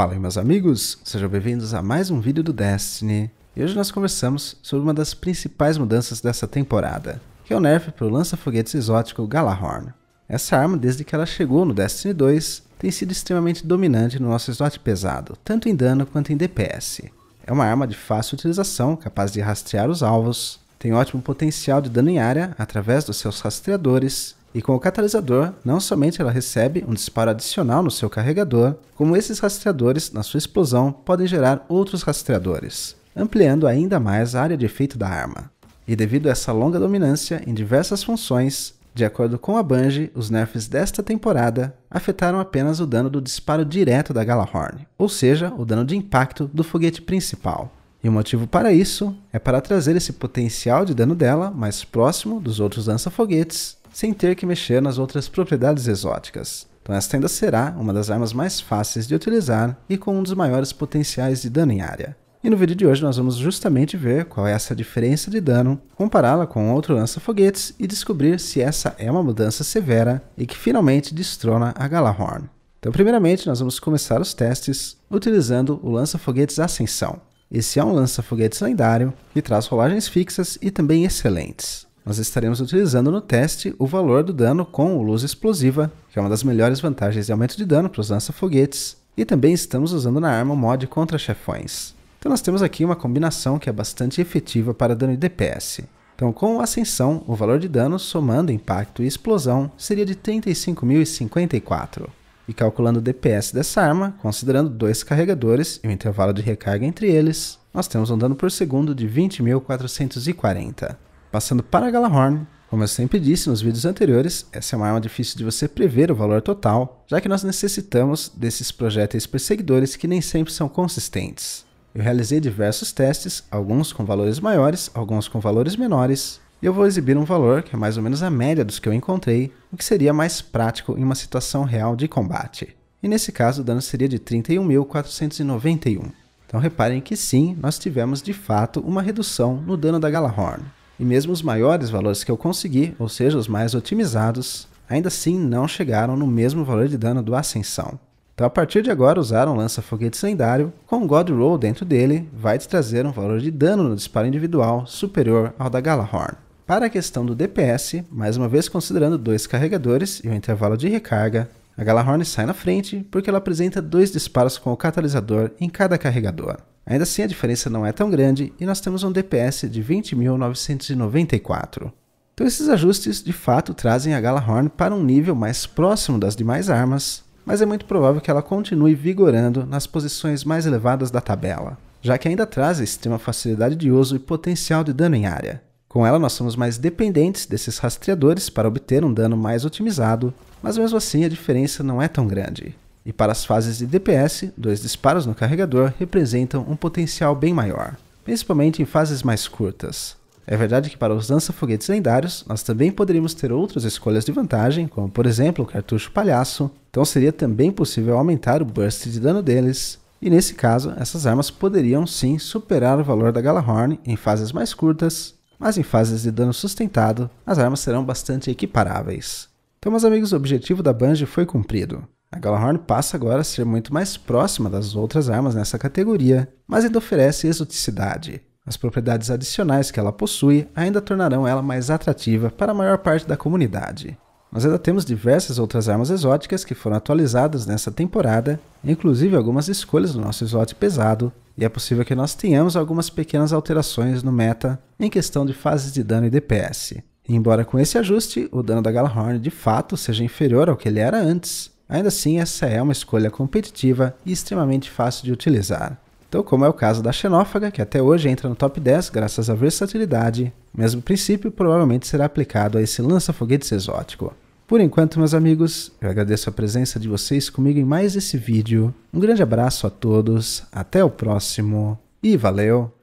Fala aí meus amigos, sejam bem-vindos a mais um vídeo do Destiny. E hoje nós conversamos sobre uma das principais mudanças dessa temporada, que é o nerf para o lança-foguetes exótico Galahorn. Essa arma, desde que ela chegou no Destiny 2, tem sido extremamente dominante no nosso slot pesado, tanto em dano quanto em DPS. É uma arma de fácil utilização, capaz de rastrear os alvos, tem ótimo potencial de dano em área através dos seus rastreadores e com o catalisador, não somente ela recebe um disparo adicional no seu carregador, como esses rastreadores, na sua explosão, podem gerar outros rastreadores, ampliando ainda mais a área de efeito da arma. E devido a essa longa dominância em diversas funções, de acordo com a Bungie, os nerfs desta temporada afetaram apenas o dano do disparo direto da Galahorn, ou seja, o dano de impacto do foguete principal. E o motivo para isso é para trazer esse potencial de dano dela mais próximo dos outros lança-foguetes sem ter que mexer nas outras propriedades exóticas. Então esta ainda será uma das armas mais fáceis de utilizar e com um dos maiores potenciais de dano em área. E no vídeo de hoje nós vamos justamente ver qual é essa diferença de dano, compará-la com outro lança-foguetes e descobrir se essa é uma mudança severa e que finalmente destrona a Galahorn. Então primeiramente nós vamos começar os testes utilizando o lança-foguetes Ascensão. Esse é um lança-foguetes lendário que traz rolagens fixas e também excelentes nós estaremos utilizando no teste o valor do dano com o luz explosiva, que é uma das melhores vantagens de aumento de dano para os lança-foguetes, e também estamos usando na arma o mod contra chefões. Então nós temos aqui uma combinação que é bastante efetiva para dano e DPS. Então com ascensão, o valor de dano somando impacto e explosão seria de 35.054. E calculando o DPS dessa arma, considerando dois carregadores e o intervalo de recarga entre eles, nós temos um dano por segundo de 20.440. Passando para a Galahorn, como eu sempre disse nos vídeos anteriores, essa é uma arma difícil de você prever o valor total, já que nós necessitamos desses projéteis perseguidores que nem sempre são consistentes. Eu realizei diversos testes, alguns com valores maiores, alguns com valores menores, e eu vou exibir um valor que é mais ou menos a média dos que eu encontrei, o que seria mais prático em uma situação real de combate. E nesse caso o dano seria de 31.491. Então reparem que sim, nós tivemos de fato uma redução no dano da Galahorn. E mesmo os maiores valores que eu consegui, ou seja, os mais otimizados, ainda assim não chegaram no mesmo valor de dano do Ascensão. Então a partir de agora usar um lança-foguete lendário com God Roll dentro dele vai te trazer um valor de dano no disparo individual superior ao da Galahorn. Para a questão do DPS, mais uma vez considerando dois carregadores e o um intervalo de recarga, a Galahorn sai na frente porque ela apresenta dois disparos com o catalisador em cada carregador. Ainda assim, a diferença não é tão grande e nós temos um DPS de 20.994. Então esses ajustes de fato trazem a Galahorn para um nível mais próximo das demais armas, mas é muito provável que ela continue vigorando nas posições mais elevadas da tabela, já que ainda traz a extrema facilidade de uso e potencial de dano em área. Com ela, nós somos mais dependentes desses rastreadores para obter um dano mais otimizado, mas mesmo assim a diferença não é tão grande. E para as fases de DPS, dois disparos no carregador representam um potencial bem maior, principalmente em fases mais curtas. É verdade que para os lança-foguetes lendários, nós também poderíamos ter outras escolhas de vantagem, como por exemplo o cartucho palhaço, então seria também possível aumentar o burst de dano deles, e nesse caso, essas armas poderiam sim superar o valor da Galahorn em fases mais curtas, mas em fases de dano sustentado, as armas serão bastante equiparáveis. Então, meus amigos, o objetivo da Bungie foi cumprido. A Galahorn passa agora a ser muito mais próxima das outras armas nessa categoria, mas ainda oferece exoticidade. As propriedades adicionais que ela possui ainda tornarão ela mais atrativa para a maior parte da comunidade. Nós ainda temos diversas outras armas exóticas que foram atualizadas nessa temporada, inclusive algumas escolhas do nosso slot pesado, e é possível que nós tenhamos algumas pequenas alterações no meta em questão de fases de dano e DPS. Embora com esse ajuste, o dano da Galahorn de fato seja inferior ao que ele era antes, ainda assim essa é uma escolha competitiva e extremamente fácil de utilizar. Então, como é o caso da Xenófaga, que até hoje entra no top 10 graças à versatilidade, mesmo princípio provavelmente será aplicado a esse lança-foguetes exótico. Por enquanto, meus amigos, eu agradeço a presença de vocês comigo em mais esse vídeo. Um grande abraço a todos, até o próximo e valeu!